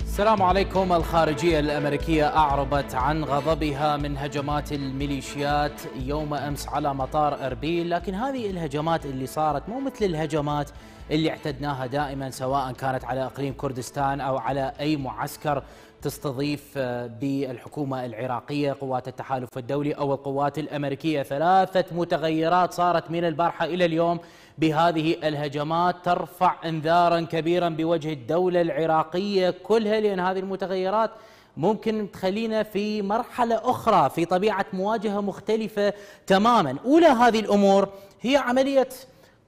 السلام عليكم الخارجية الأمريكية أعربت عن غضبها من هجمات الميليشيات يوم أمس على مطار أربيل لكن هذه الهجمات اللي صارت مو مثل الهجمات اللي اعتدناها دائما سواء كانت على إقليم كردستان أو على أي معسكر تستضيف آه، بالحكومة العراقية قوات التحالف الدولي أو القوات الأمريكية ثلاثة متغيرات صارت من البارحة إلى اليوم بهذه الهجمات ترفع انذارا كبيرا بوجه الدولة العراقية كلها لأن هذه المتغيرات ممكن تخلينا في مرحلة أخرى في طبيعة مواجهة مختلفة تماما أولى هذه الأمور هي عملية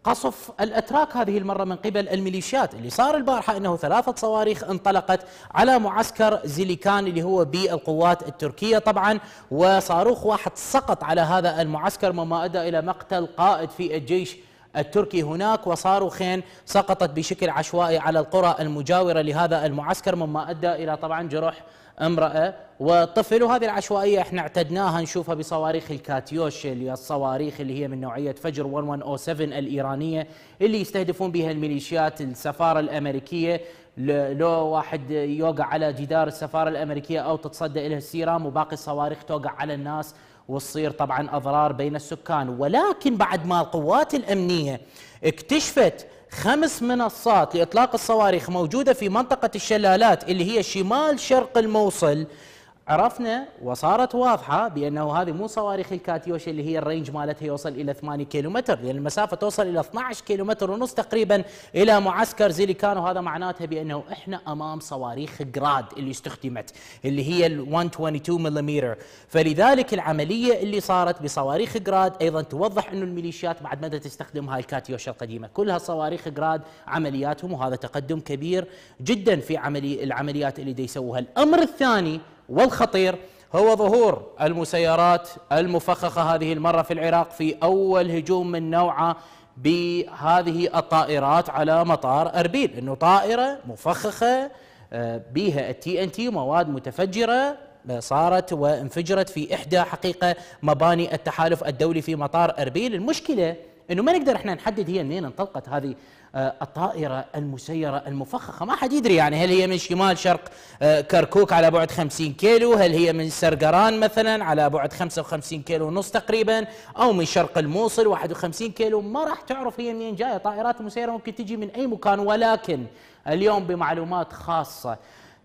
قصف الاتراك هذه المره من قبل الميليشيات اللي صار البارحه انه ثلاثه صواريخ انطلقت على معسكر زيليكان اللي هو بالقوات التركيه طبعا وصاروخ واحد سقط على هذا المعسكر مما ادى الى مقتل قائد في الجيش التركي هناك وصاروا خين سقطت بشكل عشوائي على القرى المجاورة لهذا المعسكر مما أدى إلى طبعا جرح امرأة وطفل وهذه العشوائية احنا اعتدناها نشوفها بصواريخ الكاتيوش اللي هي الصواريخ اللي هي من نوعية فجر 1107 الإيرانية اللي يستهدفون بها الميليشيات السفارة الأمريكية لو واحد يوقع على جدار السفارة الأمريكية أو تتصدى إلى السيرام وباقي الصواريخ توقع على الناس وتصير طبعا اضرار بين السكان ولكن بعد ما القوات الامنيه اكتشفت خمس منصات لاطلاق الصواريخ موجوده في منطقه الشلالات اللي هي شمال شرق الموصل عرفنا وصارت واضحه بانه هذه مو صواريخ الكاتيوشا اللي هي الرينج مالتها يوصل الى 8 كيلومتر لان المسافه توصل الى 12 كيلومتر ونص تقريبا الى معسكر زيليكان وهذا معناته بانه احنا امام صواريخ جراد اللي استخدمت اللي هي ال 122 ملم فلذلك العمليه اللي صارت بصواريخ جراد ايضا توضح انه الميليشيات بعد ما تستخدم هاي الكاتيوشا القديمه كلها صواريخ جراد عملياتهم وهذا تقدم كبير جدا في عملي العمليات اللي دي يسووها الامر الثاني والخطير هو ظهور المسيرات المفخخة هذه المرة في العراق في أول هجوم من نوعه بهذه الطائرات على مطار أربيل أنه طائرة مفخخة آه، بها التي ان تي مواد متفجرة آه، صارت وانفجرت في إحدى حقيقة مباني التحالف الدولي في مطار أربيل المشكلة انه ما نقدر احنا نحدد هي منين انطلقت هذه آه، الطائره المسيره المفخخه ما حد يدري يعني هل هي من شمال شرق آه، كركوك على بعد 50 كيلو هل هي من سرقران مثلا على بعد 55 كيلو ونص تقريبا او من شرق الموصل 51 كيلو ما راح تعرف هي منين جايه طائرات مسيره ممكن تجي من اي مكان ولكن اليوم بمعلومات خاصه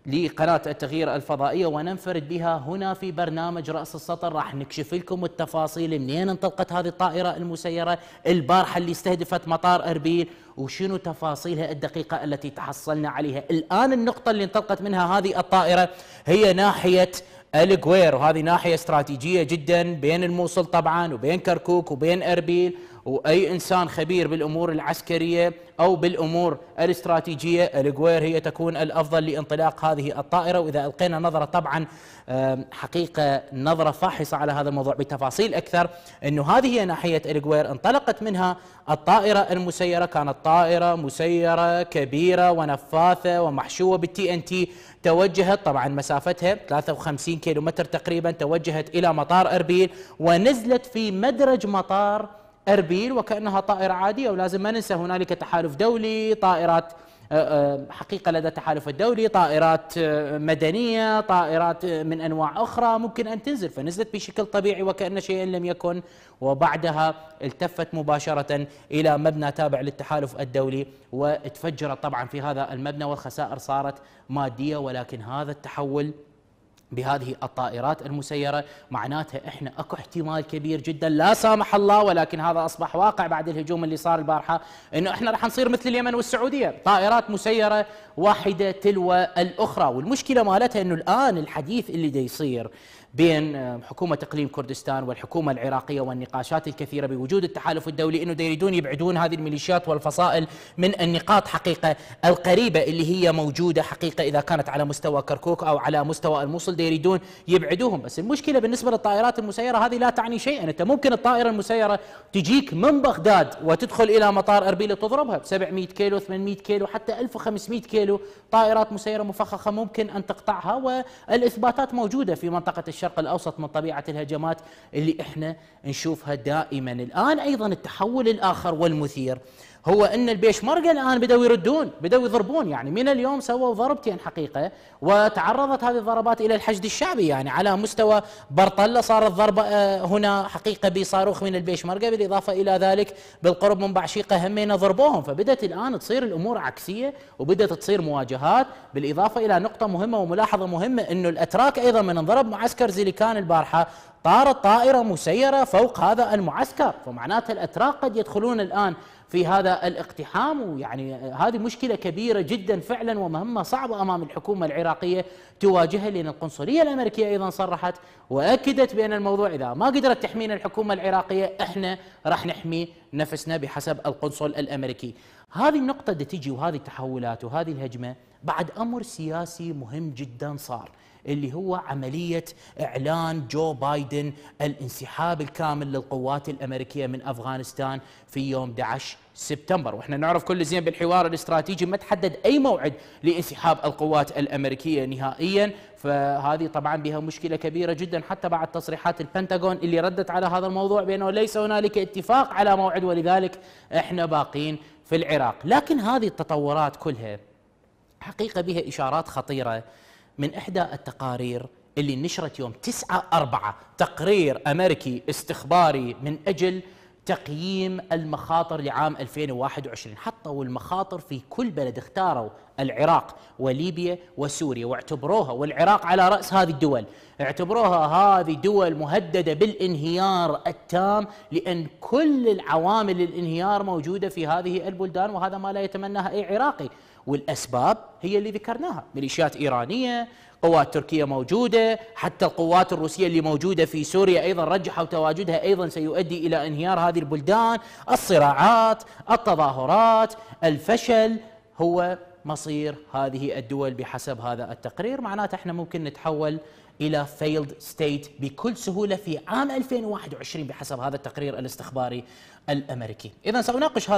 لقناة التغيير الفضائية وننفرد بها هنا في برنامج رأس السطر راح نكشف لكم التفاصيل منين انطلقت هذه الطائرة المسيرة البارحة اللي استهدفت مطار أربيل وشنو تفاصيلها الدقيقة التي تحصلنا عليها الآن النقطة اللي انطلقت منها هذه الطائرة هي ناحية الجوير وهذه ناحية استراتيجية جدا بين الموصل طبعا وبين كركوك وبين أربيل واي انسان خبير بالامور العسكريه او بالامور الاستراتيجيه الجوير هي تكون الافضل لانطلاق هذه الطائره واذا القينا نظره طبعا حقيقه نظره فاحصه على هذا الموضوع بتفاصيل اكثر انه هذه هي ناحيه الجوير انطلقت منها الطائره المسيره كانت طائره مسيره كبيره ونفاثه ومحشوه بالتي ان تي توجهت طبعا مسافتها 53 كيلومتر تقريبا توجهت الى مطار اربيل ونزلت في مدرج مطار اربيل وكانها طائره عاديه ولازم ما ننسى هنالك تحالف دولي طائرات آه، آه، حقيقة لدى التحالف الدولي طائرات آه، مدنية طائرات من أنواع أخرى ممكن أن تنزل فنزلت بشكل طبيعي وكأن شيئا لم يكن وبعدها التفت مباشرة إلى مبنى تابع للتحالف الدولي وتفجرت طبعا في هذا المبنى والخسائر صارت مادية ولكن هذا التحول بهذه الطائرات المسيرة معناتها إحنا أكو احتمال كبير جدا لا سامح الله ولكن هذا أصبح واقع بعد الهجوم اللي صار البارحة إنه إحنا رح نصير مثل اليمن والسعودية طائرات مسيرة واحدة تلو الأخرى والمشكلة مالتها إنه الآن الحديث اللي دا يصير بين آه، حكومة إقليم كردستان والحكومة العراقية والنقاشات الكثيرة بوجود التحالف الدولي أنه يريدون يبعدون هذه الميليشيات والفصائل من النقاط حقيقة القريبة اللي هي موجودة حقيقة إذا كانت على مستوى كركوك أو على مستوى الموصل يريدون يبعدوهم بس المشكلة بالنسبة للطائرات المسيرة هذه لا تعني شيئا أنت ممكن الطائرة المسيرة تجيك من بغداد وتدخل إلى مطار أربيل تضربها 700 كيلو 800 كيلو حتى 1500 كيلو طائرات مسيرة مفخخة ممكن أن تقطعها والإثباتات موجودة في منطقة الشرق الشرق الاوسط من طبيعه الهجمات اللي احنا نشوفها دائما الان ايضا التحول الاخر والمثير هو ان البيشمركه الان بداوا يردون بداوا يضربون يعني من اليوم سووا ضربتين حقيقه وتعرضت هذه الضربات الى الحشد الشعبي يعني على مستوى برطله صارت ضربه آه، هنا حقيقه بصاروخ من البيشمركه بالاضافه الى ذلك بالقرب من بعشيقه همينا ضربوهم فبدت الان تصير الامور عكسيه وبدت تصير مواجهات بالاضافه الى نقطه مهمه وملاحظه مهمه انه الاتراك ايضا من انضرب معسكر زيليكان البارحه طارت طائرة مسيرة فوق هذا المعسكر فمعناته الأتراك قد يدخلون الآن في هذا الاقتحام ويعني هذه مشكلة كبيرة جدا فعلا ومهمة صعبة أمام الحكومة العراقية تواجهها لأن القنصلية الأمريكية أيضا صرحت وأكدت بأن الموضوع إذا ما قدرت تحمينا الحكومة العراقية إحنا راح نحمي نفسنا بحسب القنصل الأمريكي هذه النقطة اللي تجي وهذه التحولات وهذه الهجمة بعد أمر سياسي مهم جدا صار اللي هو عملية إعلان جو بايدن الانسحاب الكامل للقوات الأمريكية من أفغانستان في يوم 11 سبتمبر واحنا نعرف كل زين بالحوار الاستراتيجي ما تحدد اي موعد لانسحاب القوات الامريكيه نهائيا فهذه طبعا بها مشكله كبيره جدا حتى بعد تصريحات البنتاغون اللي ردت على هذا الموضوع بانه ليس هنالك اتفاق على موعد ولذلك احنا باقين في العراق لكن هذه التطورات كلها حقيقه بها اشارات خطيره من إحدى التقارير اللي نشرت يوم 9 4 تقرير أمريكي استخباري من أجل تقييم المخاطر لعام 2021 حطوا المخاطر في كل بلد اختاروا العراق وليبيا وسوريا واعتبروها والعراق على رأس هذه الدول اعتبروها هذه دول مهددة بالانهيار التام لأن كل العوامل الانهيار موجودة في هذه البلدان وهذا ما لا يتمناها أي عراقي والأسباب هي اللي ذكرناها ميليشيات إيرانية قوات تركية موجودة حتى القوات الروسية اللي موجودة في سوريا أيضا رجحوا تواجدها أيضا سيؤدي إلى انهيار هذه البلدان الصراعات التظاهرات الفشل هو مصير هذه الدول بحسب هذا التقرير معناته احنا ممكن نتحول الى فيلد ستيت بكل سهوله في عام 2021 بحسب هذا التقرير الاستخباري الامريكي اذا ساناقش هذا